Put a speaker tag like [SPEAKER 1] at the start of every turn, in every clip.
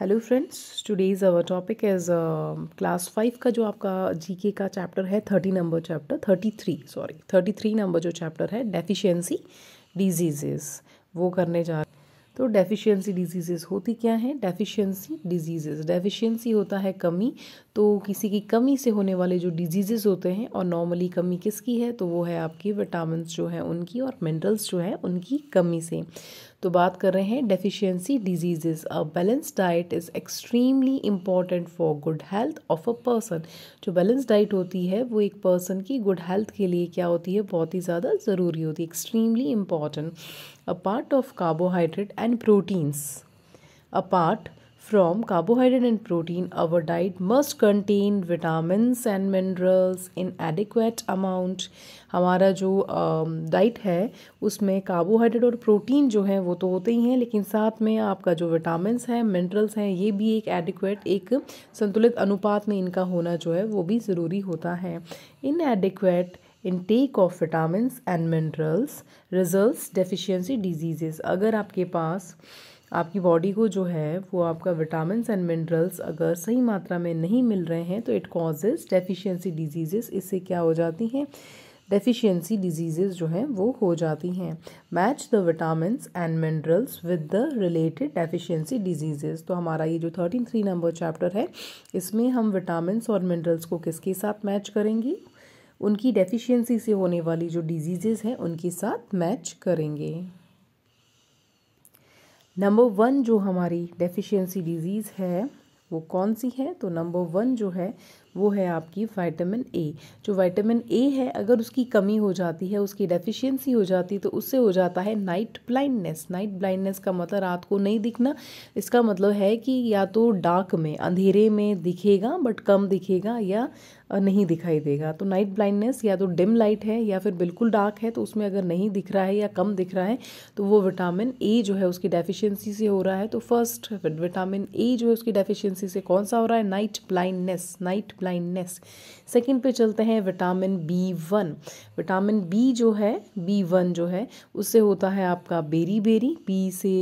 [SPEAKER 1] Hello friends today's our topic is class five का जो आपका जीके का चैप्टर है thirty number chapter thirty three sorry thirty three number जो chapter है डेफिशिएंसी डिजीजेस वो करने जा तो डेफिशिएंसी डिजीज़ेस होती क्या हैं डेफिशिएंसी डिजीज़ेस डेफिशिएंसी होता है कमी तो किसी की कमी से होने वाले जो डिजीज़ेस होते हैं और नॉर्मली कमी किसकी है तो वो है आपकी विटामिन जो हैं उनकी और मिनरल्स जो हैं उनकी कमी से तो बात कर रहे हैं deficiency diseases a balance diet is extremely important for good health of a person जो बैलेंस डाइट होती है वो एक पर्सन की गुड हेल्थ के लिए क्या होती है बहुत ही ज़्यादा ज़रूरी होती है extremely important a part of carbohydrate and proteins. Apart from carbohydrate and protein, our diet must contain vitamins and minerals in adequate amount. हमारा जो डाइट है उसमें कार्बोहाइड्रेट और प्रोटीन जो है वो तो होते ही हैं लेकिन साथ में आपका जो विटामिन्स हैं मिनरल्स हैं ये भी एक एडिक्वेट एक संतुलित अनुपात में इनका होना जो है वो भी ज़रूरी होता है inadequate intake of vitamin and minerals result deficiency diseases अगर आपके पास आपकी बॉडी को जो है वो आपका विटामिन एंड मिनरल्स अगर सही मात्रा में नहीं मिल रहे हैं तो इट कॉजेज डेफिशिएंसी डिजीज़ इससे क्या हो जाती हैं डेफिशिएंसी डिजीज़ जो हैं वो हो जाती हैं match the vitamin and minerals with the related deficiency diseases तो हमारा ये जो थर्टीन थ्री नंबर चैप्टर है इसमें हम विटामिन और मिनरल्स को किसके साथ मैच करेंगी उनकी डेफिशिएंसी से होने वाली जो डिजीज़ेस हैं उनके साथ मैच करेंगे नंबर वन जो हमारी डेफिशिएंसी डिजीज़ है वो कौन सी है तो नंबर वन जो है वो है आपकी वाइटामिन ए जो वाइटामिन ए है अगर उसकी कमी हो जाती है उसकी डेफिशिएंसी हो जाती है तो उससे हो जाता है नाइट ब्लाइंडनेस नाइट ब्लाइंडनेस का मतलब रात को नहीं दिखना इसका मतलब है कि या तो डार्क में अंधेरे में दिखेगा बट कम दिखेगा या नहीं दिखाई देगा तो नाइट ब्लाइंडनेस या तो डिम लाइट है या फिर बिल्कुल डार्क है तो उसमें अगर नहीं दिख रहा है या कम दिख रहा है तो वो विटामिन ए जो है उसकी डेफिशिएंसी से हो रहा है तो फर्स्ट विटामिन ए जो है उसकी डेफिशिएंसी से कौन सा हो रहा है night blindness night blindness second पे चलते हैं vitamin B one vitamin B जो है बी वन जो है उससे होता है आपका बेरी बेरी बी से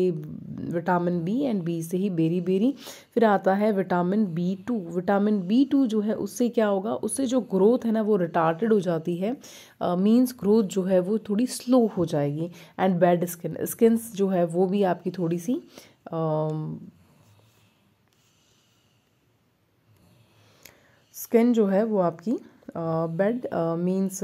[SPEAKER 1] विटामिन बी एंड बी से ही बेरी बेरी फिर आता है vitamin B two vitamin B two जो है उससे क्या होगा उससे जो ग्रोथ है ना वो रिटार्टेड हो जाती है मीन्स uh, ग्रोथ जो है वो थोड़ी स्लो हो जाएगी एंड बैड स्किन स्किन जो है वो भी आपकी थोड़ी सी uh, स्किन जो है वो आपकी बेड मीन्स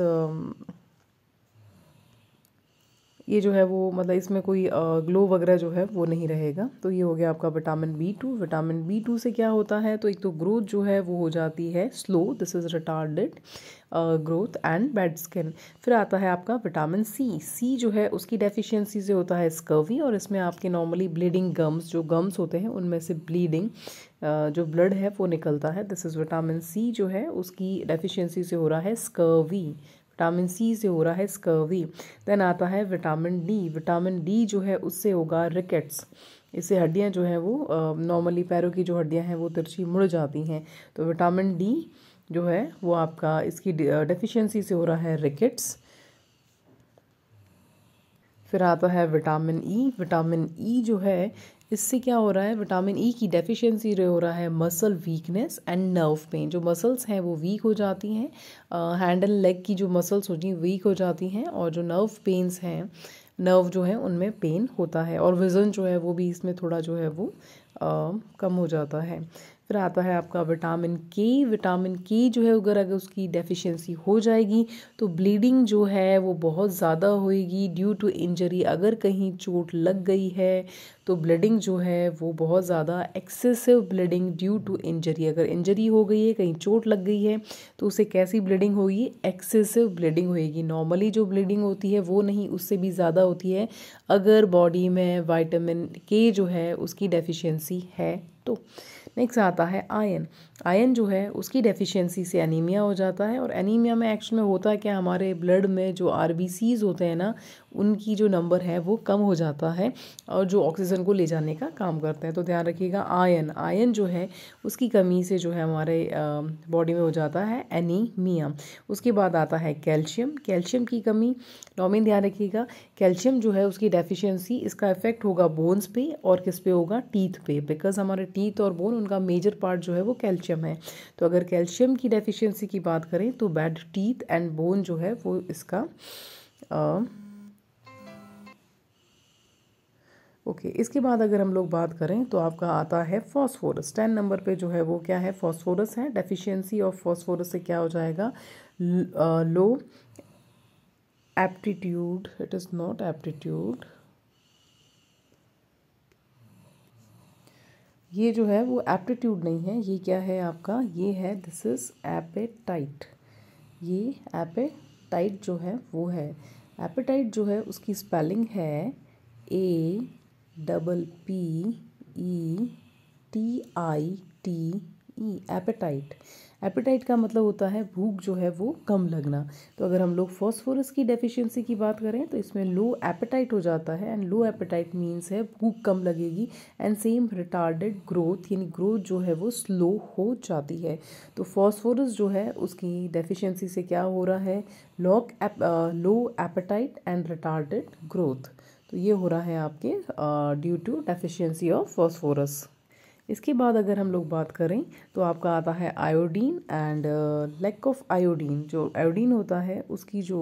[SPEAKER 1] ये जो है वो मतलब इसमें कोई ग्लो वगैरह जो है वो नहीं रहेगा तो ये हो गया आपका vitamin B two vitamin B two से क्या होता है तो एक तो ग्रोथ जो है वो हो जाती है slow this is retarded growth and bad skin फिर आता है आपका विटामिन सी सी जो है उसकी डेफिशिएंसी से होता है स्कर्वी और इसमें आपके नॉर्मली ब्लीडिंग गम्स जो गम्स होते हैं उनमें से ब्लीडिंग जो ब्लड है वो निकलता है दिस इज़ विटामिन सी जो है उसकी डेफिशिएंसी से हो रहा है स्कर्वी विटामिन सी से हो रहा है स्कर्वी देन आता है विटामिन डी विटामिन डी जो है उससे होगा रिकेट्स इससे हड्डियाँ जो हैं वो नॉर्मली पैरों की जो हड्डियाँ हैं वो तिरछी मुड़ जाती हैं तो विटामिन डी जो है वो आपका इसकी डेफिशिएंसी से हो रहा है रिकेट्स फिर आता है विटामिन ई विटामिन ई जो है इससे क्या हो रहा है विटामिन ई e की डेफिशिएंसी हो रहा है muscle weakness and nerve pain जो मसल्स हैं वो वीक हो जाती हैं हैंड एंड लेग की जो मसल्स होती हैं वीक हो जाती हैं और जो नर्व पेन्स हैं नर्व जो है उनमें पेन होता है और विज़न जो है वो भी इसमें थोड़ा जो है वो आ, कम हो जाता है फिर आता है आपका विटामिन के विटामिन के जो है अगर अगर उसकी डेफिशिएंसी हो जाएगी तो ब्लीडिंग जो है वो बहुत ज़्यादा होएगी ड्यू टू इंजरी अगर कहीं चोट लग गई है तो ब्लीडिंग जो है वो बहुत ज़्यादा excessive bleeding due to injury अगर इंजरी हो गई है कहीं चोट लग गई है तो उसे कैसी ब्लीडिंग होगी एक्सेसिव ब्लीडिंग होएगी नॉर्मली जो ब्लीडिंग होती है वो नहीं उससे भी ज़्यादा होती है अगर बॉडी में वाइटामिन के जो है उसकी डेफिशिएंसी है तो नेक्स्ट आता है आयन आयन जो है उसकी डेफिशिएंसी से एनीमिया हो जाता है और एनीमिया में एक्चुअल में होता है क्या हमारे ब्लड में जो आर होते हैं ना उनकी जो नंबर है वो कम हो जाता है और जो ऑक्सीजन को ले जाने का काम करते हैं तो ध्यान रखिएगा आयन आयन जो है उसकी कमी से जो है हमारे बॉडी में हो जाता है एनीमिया उसके बाद आता है कैल्शियम कैल्शियम की कमी नॉमिन ध्यान रखिएगा कैल्शियम जो है उसकी डेफिशिएंसी इसका इफेक्ट होगा बोन्स पे और किस पे होगा टीथ पे बिकॉज हमारे टीथ और बोन उनका मेजर पार्ट जो है वो कैल्शियम कैल्शियम है तो अगर कैल्शियम की डेफिशिएंसी की बात करें तो बैड टीथ एंड बोन जो है वो इसका आ, ओके okay, इसके बाद अगर हम लोग बात करें तो आपका आता है फॉस्फोरस टेन नंबर पे जो है वो क्या है फॉस्फोरस है डेफिशिएंसी ऑफ फॉस्फोरस से क्या हो जाएगा low aptitude it is not aptitude ये जो है वो एप्टीट्यूड नहीं है ये क्या है आपका ये है दिस इज़ एपेटाइट ये एपेटाइट जो है वो है एपेटाइट जो है उसकी स्पेलिंग है A double P E T I T E appetite appetite का मतलब होता है भूख जो है वो कम लगना तो अगर हम लोग फॉस्फोरस की डेफिशिएंसी की बात करें तो इसमें लो एपेटाइट हो जाता है एंड लो एपेटाइट मीन्स है भूख कम लगेगी एंड सेम रिटार्डेड ग्रोथ यानी ग्रोथ जो है वो स्लो हो जाती है तो फॉस्फोरस जो है उसकी डेफिशिएंसी से क्या हो रहा है lock low appetite and retarded growth तो ये हो रहा है आपके due to deficiency of phosphorus इसके बाद अगर हम लोग बात करें तो आपका आता है iodine and lack of iodine जो आयोडीन होता है उसकी जो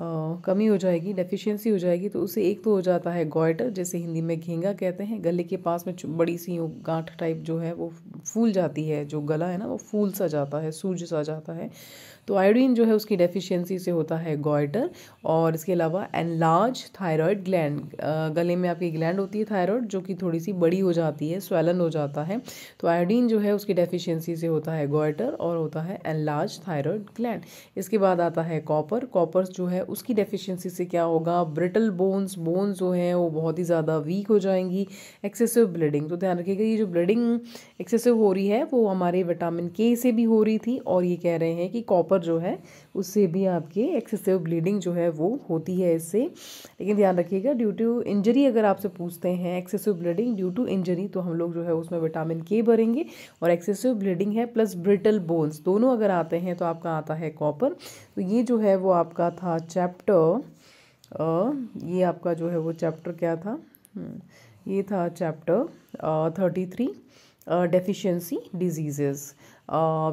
[SPEAKER 1] कमी हो जाएगी डेफिशिएंसी हो जाएगी तो उसे एक तो हो जाता है गॉयटर जैसे हिंदी में घेंगा कहते हैं गले के पास में बड़ी सी गांठ टाइप जो है वो फूल जाती है जो गला है ना वो फूल सा जाता है सूज सा जाता है तो आयोडीन जो है उसकी डेफिशिएंसी से होता है गॉयटर और इसके अलावा एनलार्ज थायरॉयड ग्लैंड गले में आपकी ग्लैंड होती है थायरॉयड जो कि थोड़ी सी बड़ी हो जाती है स्वेलन हो जाता है तो आयोडीन जो है उसकी डेफिशिएंसी से होता है गॉयटर और होता है एनलार्ज थायरॉयड ग्लैंड इसके बाद आता है कॉपर कॉपर जो है उसकी डेफिशिएंसी से क्या होगा ब्रिटल बोन्स बोन्स जो हैं वो बहुत ही ज़्यादा वीक हो जाएंगी एक्सेसिव ब्लीडिंग तो ध्यान रखिएगा ये जो ब्लीडिंग एक्सेसिव हो रही है वो हमारे विटामिन के से भी हो रही थी और ये कह रहे हैं कि कॉपर जो है उससे भी आपके एक्सेसिव ब्लीडिंग जो है वो होती है इससे लेकिन ध्यान रखिएगा ड्यू टू इंजरी अगर आपसे पूछते हैं excessive bleeding due to injury तो हम लोग जो है उसमें विटामिन के भरेंगे और एक्सेसिव ब्लीडिंग है प्लस ब्रिटल बोन्स दोनों अगर आते हैं तो आपका आता है कॉपर तो ये जो है वो आपका था चैप्टर ये आपका जो है वो चैप्टर क्या था हम्म, ये था chapter thirty three deficiency diseases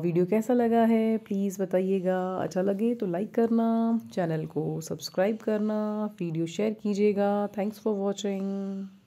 [SPEAKER 1] video कैसा लगा है प्लीज़ बताइएगा अच्छा लगे तो लाइक करना चैनल को सब्सक्राइब करना वीडियो शेयर कीजिएगा थैंक्स फॉर वॉचिंग